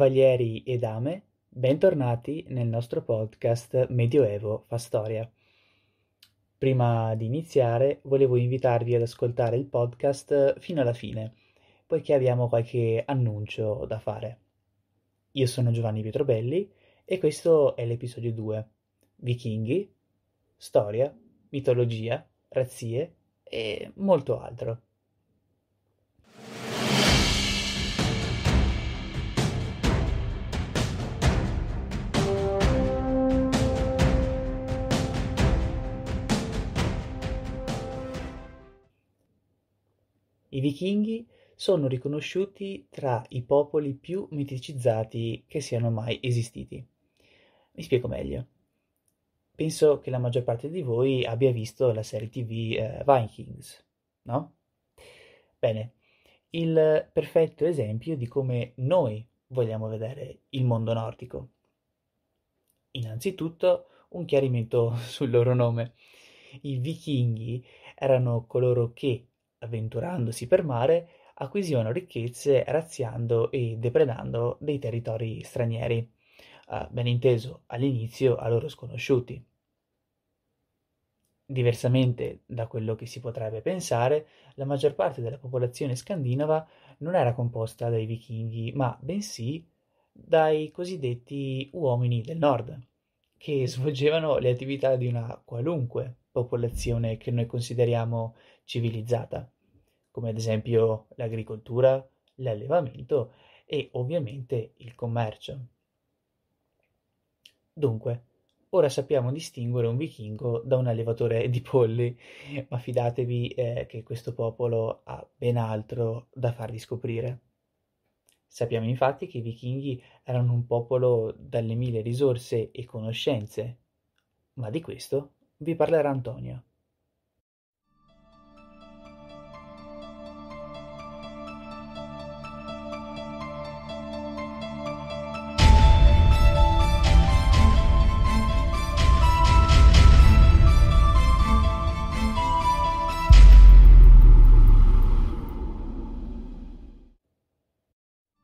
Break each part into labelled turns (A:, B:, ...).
A: Cavalieri e dame, bentornati nel nostro podcast Medioevo fa storia. Prima di iniziare volevo invitarvi ad ascoltare il podcast fino alla fine, poiché abbiamo qualche annuncio da fare. Io sono Giovanni Pietrobelli e questo è l'episodio 2. Vichinghi, storia, mitologia, razzie e molto altro. I vichinghi sono riconosciuti tra i popoli più miticizzati che siano mai esistiti. Mi spiego meglio. Penso che la maggior parte di voi abbia visto la serie TV eh, Vikings, no? Bene, il perfetto esempio di come noi vogliamo vedere il mondo nordico. Innanzitutto un chiarimento sul loro nome. I vichinghi erano coloro che avventurandosi per mare, acquisivano ricchezze razziando e depredando dei territori stranieri, eh, ben inteso all'inizio a loro sconosciuti. Diversamente da quello che si potrebbe pensare, la maggior parte della popolazione scandinava non era composta dai vichinghi, ma bensì dai cosiddetti uomini del nord, che svolgevano le attività di una qualunque popolazione che noi consideriamo civilizzata, come ad esempio l'agricoltura, l'allevamento e ovviamente il commercio. Dunque, ora sappiamo distinguere un vichingo da un allevatore di polli, ma fidatevi eh, che questo popolo ha ben altro da farvi scoprire. Sappiamo infatti che i vichinghi erano un popolo dalle mille risorse e conoscenze, ma di questo vi parlerà Antonio.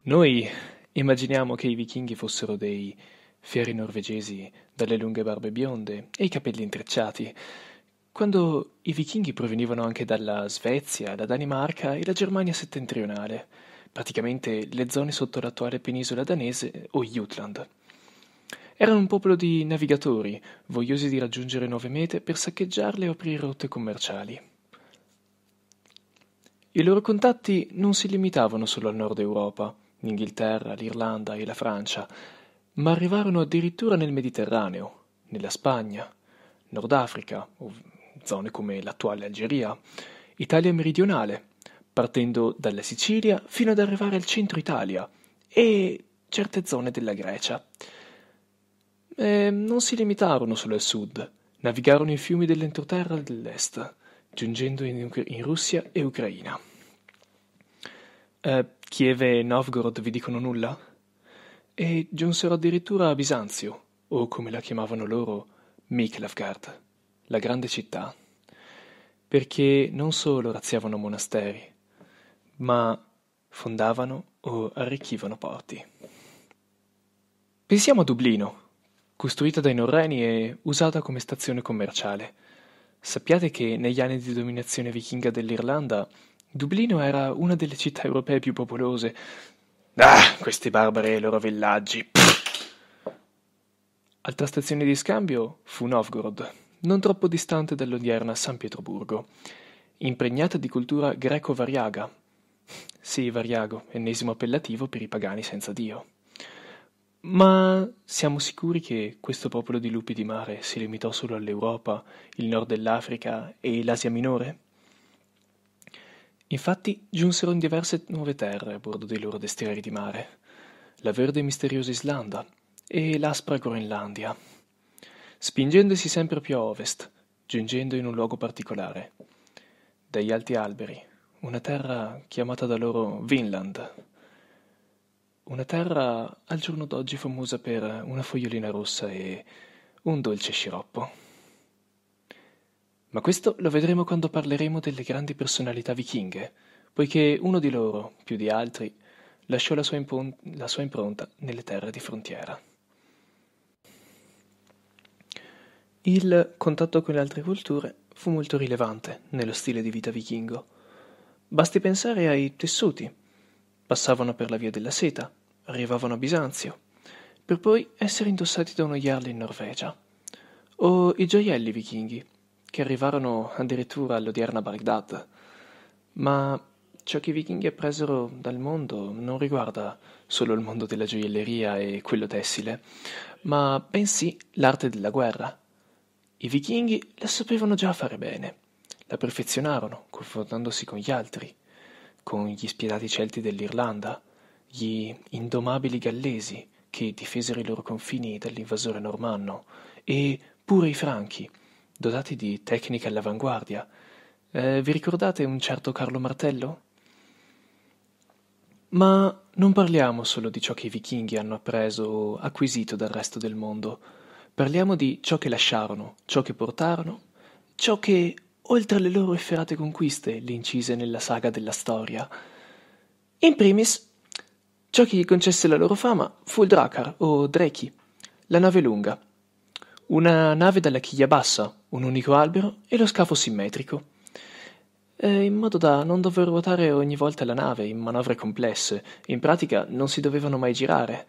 B: Noi immaginiamo che i vichinghi fossero dei fieri norvegesi dalle lunghe barbe bionde e i capelli intrecciati, quando i vichinghi provenivano anche dalla Svezia, la Danimarca e la Germania settentrionale, praticamente le zone sotto l'attuale penisola danese o Jutland. Erano un popolo di navigatori, vogliosi di raggiungere nuove mete per saccheggiarle o aprire rotte commerciali. I loro contatti non si limitavano solo al nord Europa, l'Inghilterra, l'Irlanda e la Francia, ma arrivarono addirittura nel Mediterraneo, nella Spagna, Nord Africa, zone come l'attuale Algeria, Italia meridionale, partendo dalla Sicilia fino ad arrivare al centro Italia e certe zone della Grecia. E non si limitarono solo al sud, navigarono i fiumi dell'entroterra dell'est, giungendo in, in Russia e Ucraina eh, Chieve e Novgorod vi dicono nulla? E giunsero addirittura a Bisanzio, o come la chiamavano loro, Miklavgard, la grande città, perché non solo razziavano monasteri, ma fondavano o arricchivano porti. Pensiamo a Dublino, costruita dai norreni e usata come stazione commerciale. Sappiate che negli anni di dominazione vichinga dell'Irlanda Dublino era una delle città europee più popolose. Ah, questi barbari e i loro villaggi. Pff. Altra stazione di scambio fu Novgorod, non troppo distante dall'odierna San Pietroburgo, impregnata di cultura greco-variaga. Sì, variago, ennesimo appellativo per i pagani senza Dio. Ma siamo sicuri che questo popolo di lupi di mare si limitò solo all'Europa, il nord dell'Africa e l'Asia minore? Infatti giunsero in diverse nuove terre a bordo dei loro destrieri di mare, la verde e misteriosa Islanda e l'aspra Groenlandia, spingendosi sempre più a ovest, giungendo in un luogo particolare, dagli alti alberi, una terra chiamata da loro Vinland, una terra al giorno d'oggi famosa per una fogliolina rossa e un dolce sciroppo. Ma questo lo vedremo quando parleremo delle grandi personalità vichinghe, poiché uno di loro, più di altri, lasciò la sua, impon- la sua impronta nelle terre di frontiera. Il contatto con le altre culture fu molto rilevante nello stile di vita vichingo. Basti pensare ai tessuti. Passavano per la via della seta, arrivavano a Bisanzio, per poi essere indossati da uno jarl in Norvegia. O i gioielli vichinghi, che arrivarono addirittura all'odierna Baghdad. Ma ciò che i vichinghi appresero dal mondo non riguarda solo il mondo della gioielleria e quello tessile, ma bensì l'arte della guerra. I vichinghi la sapevano già fare bene, la perfezionarono confrontandosi con gli altri, con gli spietati celti dell'Irlanda, gli indomabili gallesi che difesero i loro confini dall'invasore normanno, e pure i franchi, dotati di tecniche all'avanguardia. Eh, vi ricordate un certo Carlo Martello? Ma non parliamo solo di ciò che i vichinghi hanno appreso o acquisito dal resto del mondo, parliamo di ciò che lasciarono, ciò che portarono, ciò che, oltre alle loro efferate conquiste, le incise nella saga della storia. In primis, ciò che gli concesse la loro fama fu il Dracar o Drechi, la nave lunga, una nave dalla chiglia bassa, un unico albero e lo scafo simmetrico, in modo da non dover ruotare ogni volta la nave in manovre complesse, in pratica non si dovevano mai girare.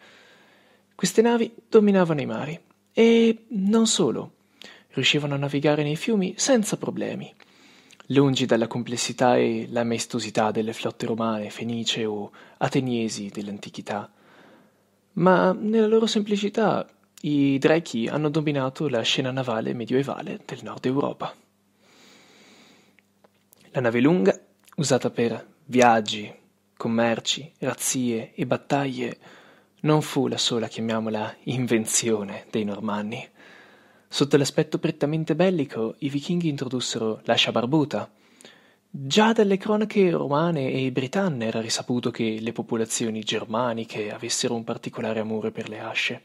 B: Queste navi dominavano i mari e non solo, riuscivano a navigare nei fiumi senza problemi. Lungi dalla complessità e la maestosità delle flotte romane, fenice o ateniesi dell'antichità, ma nella loro semplicità i Drachi hanno dominato la scena navale medioevale del nord Europa. La nave lunga, usata per viaggi, commerci, razzie e battaglie, non fu la sola, chiamiamola, invenzione dei normanni. Sotto l'aspetto prettamente bellico, i vichinghi introdussero l'ascia barbuta. Già dalle cronache romane e britanne era risaputo che le popolazioni germaniche avessero un particolare amore per le asce.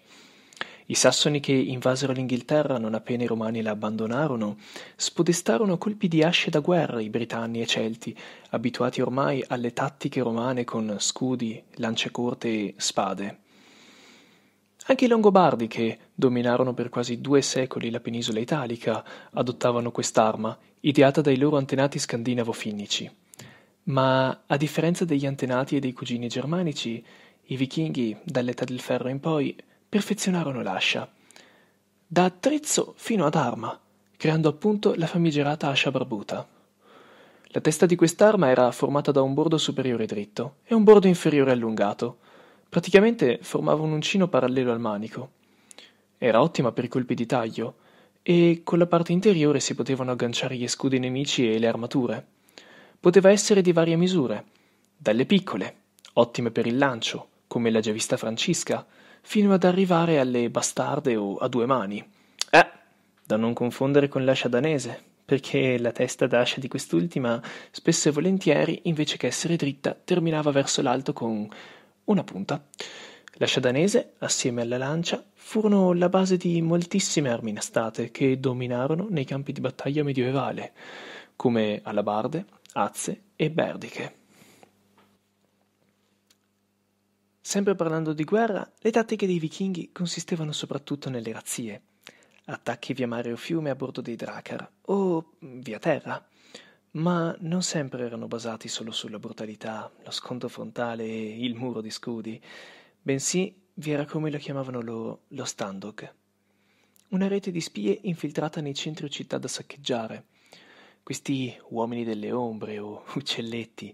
B: I sassoni che invasero l'Inghilterra non appena i romani la abbandonarono, spodestarono colpi di asce da guerra i britanni e celti, abituati ormai alle tattiche romane con scudi, lance corte e spade. Anche i Longobardi, che dominarono per quasi due secoli la penisola italica, adottavano quest'arma, ideata dai loro antenati scandinavo-finnici. Ma, a differenza degli antenati e dei cugini germanici, i vichinghi, dall'età del ferro in poi, perfezionarono l'ascia, da attrezzo fino ad arma, creando appunto la famigerata ascia barbuta. La testa di quest'arma era formata da un bordo superiore dritto e un bordo inferiore allungato, praticamente formava un uncino parallelo al manico. Era ottima per i colpi di taglio, e con la parte interiore si potevano agganciare gli scudi nemici e le armature. Poteva essere di varie misure, dalle piccole, ottime per il lancio, come la già vista Francisca, fino ad arrivare alle bastarde o a due mani. Eh, da non confondere con l'ascia danese, perché la testa d'ascia di quest'ultima, spesso e volentieri, invece che essere dritta, terminava verso l'alto con una punta. L'ascia danese, assieme alla lancia, furono la base di moltissime armi inastate che dominarono nei campi di battaglia medievale, come alabarde, azze e berdiche. Sempre parlando di guerra, le tattiche dei vichinghi consistevano soprattutto nelle razzie, attacchi via mare o fiume a bordo dei dracar o via terra, ma non sempre erano basati solo sulla brutalità, lo scontro frontale e il muro di scudi, bensì vi era come lo chiamavano loro lo standog, una rete di spie infiltrata nei centri o città da saccheggiare. Questi uomini delle ombre o uccelletti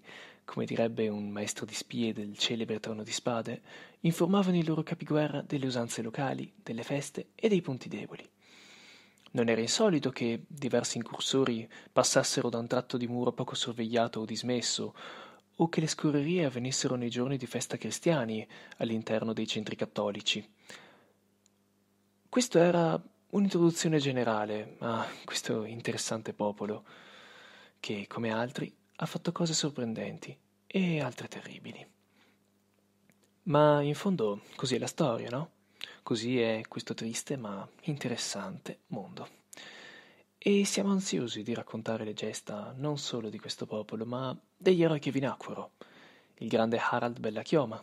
B: come direbbe un maestro di spie del celebre Trono di Spade, informavano i loro capiguerra delle usanze locali, delle feste e dei punti deboli. Non era insolito che diversi incursori passassero da un tratto di muro poco sorvegliato o dismesso, o che le scorrerie avvenissero nei giorni di festa cristiani all'interno dei centri cattolici. Questo era un'introduzione generale a questo interessante popolo, che, come altri, ha fatto cose sorprendenti e altre terribili. Ma in fondo così è la storia, no? Così è questo triste ma interessante mondo. E siamo ansiosi di raccontare le gesta non solo di questo popolo, ma degli eroi che vi nacquero. Il grande Harald Bellachioma,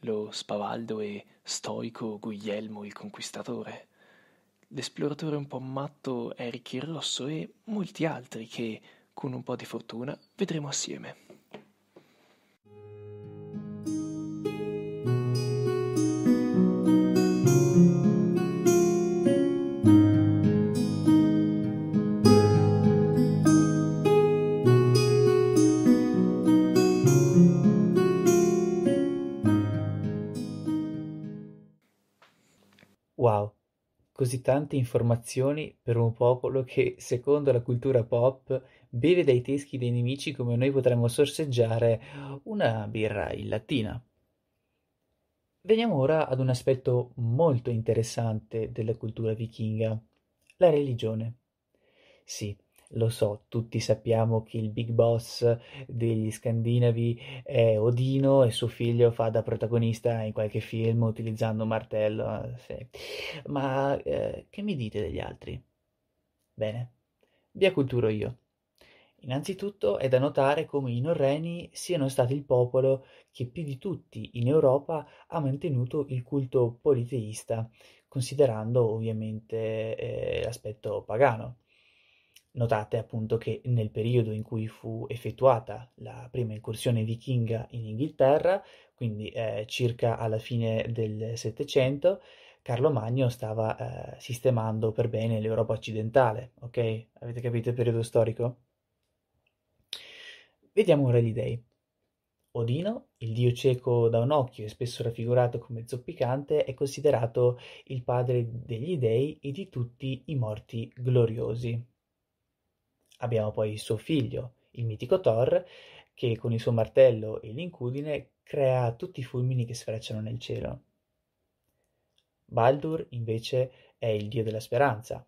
B: lo spavaldo e stoico Guglielmo il Conquistatore, l'esploratore un po' matto Eric il Rosso e molti altri che con un po' di fortuna vedremo assieme.
A: Wow, così tante informazioni per un popolo che, secondo la cultura pop, beve dai teschi dei nemici come noi potremmo sorseggiare una birra in latina. Veniamo ora ad un aspetto molto interessante della cultura vichinga, la religione. Sì, lo so, tutti sappiamo che il big boss degli scandinavi è Odino e suo figlio fa da protagonista in qualche film utilizzando un martello, sì. ma eh, che mi dite degli altri? Bene, vi acculturo io. Innanzitutto è da notare come i norreni siano stati il popolo che più di tutti in Europa ha mantenuto il culto politeista, considerando ovviamente eh, l'aspetto pagano. Notate appunto che nel periodo in cui fu effettuata la prima incursione vichinga in Inghilterra, quindi eh, circa alla fine del Settecento, Carlo Magno stava eh, sistemando per bene l'Europa occidentale, ok? Avete capito il periodo storico? Vediamo ora gli dei. Odino, il dio cieco da un occhio e spesso raffigurato come zoppicante, è considerato il padre degli dei e di tutti i morti gloriosi. Abbiamo poi suo figlio, il mitico Thor, che con il suo martello e l'incudine crea tutti i fulmini che sfrecciano nel cielo. Baldur, invece, è il dio della speranza,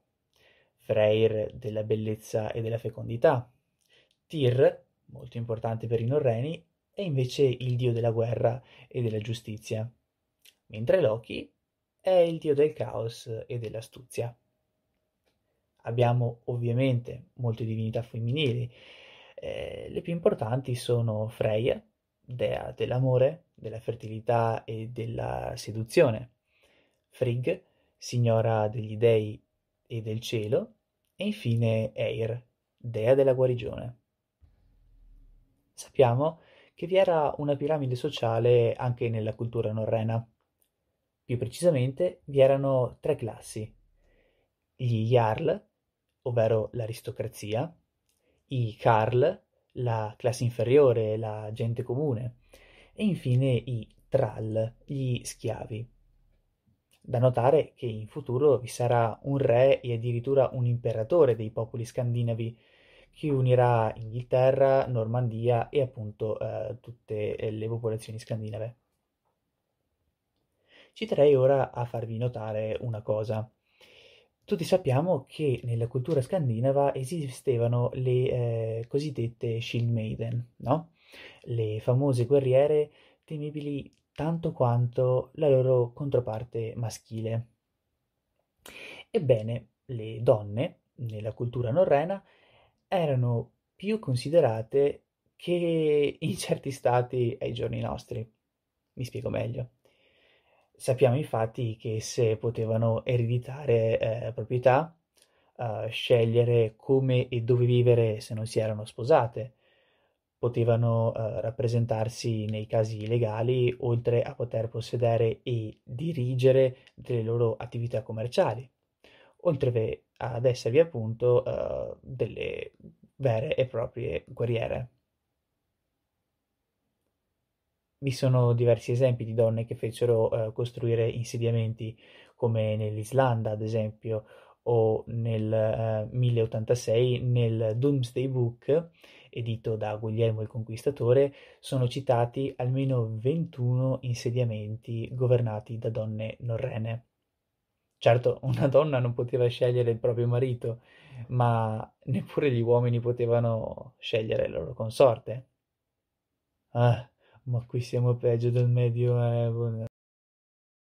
A: Freyr della bellezza e della fecondità, Tyr, molto importante per i norreni, è invece il dio della guerra e della giustizia, mentre Loki è il dio del caos e dell'astuzia. Abbiamo ovviamente molte divinità femminili. Eh, le più importanti sono Freya, dea dell'amore, della fertilità e della seduzione, Frigg, signora degli dei e del cielo, e infine Eir, dea della guarigione. Sappiamo che vi era una piramide sociale anche nella cultura norrena. Più precisamente vi erano tre classi, gli Jarl, ovvero l'aristocrazia, i Karl, la classe inferiore, la gente comune, e infine i Tral, gli schiavi. Da notare che in futuro vi sarà un re e addirittura un imperatore dei popoli scandinavi, che unirà Inghilterra, Normandia e appunto eh, tutte le popolazioni scandinave. Ci terrei ora a farvi notare una cosa. Tutti sappiamo che nella cultura scandinava esistevano le eh, cosiddette Shieldmaiden, no? Le famose guerriere temibili tanto quanto la loro controparte maschile. Ebbene, le donne nella cultura norrena erano più considerate che in certi stati ai giorni nostri. Mi spiego meglio. Sappiamo infatti che esse potevano ereditare eh, proprietà, eh, scegliere come e dove vivere se non si erano sposate, potevano eh, rappresentarsi nei casi legali, oltre a poter possedere e dirigere delle loro attività commerciali, oltre ad esservi appunto eh, delle vere e proprie guerriere. Vi sono diversi esempi di donne che fecero eh, costruire insediamenti come nell'Islanda, ad esempio, o nel eh, 1086 nel Doomsday Book edito da Guglielmo il Conquistatore sono citati almeno 21 insediamenti governati da donne norrene. Certo, una donna non poteva scegliere il proprio marito, ma neppure gli uomini potevano scegliere la loro consorte. Ah, ma qui siamo peggio del Medioevo. Eh.